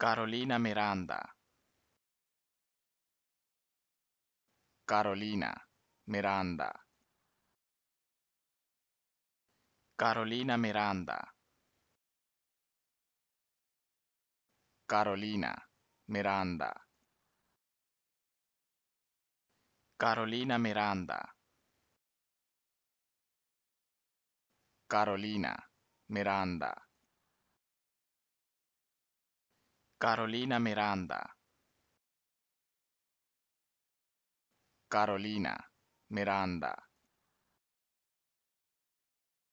Carolina Miranda Carolina Miranda Carolina Miranda Carolina Miranda Carolina Miranda Carolina Miranda Carolina Miranda. Carolina Miranda.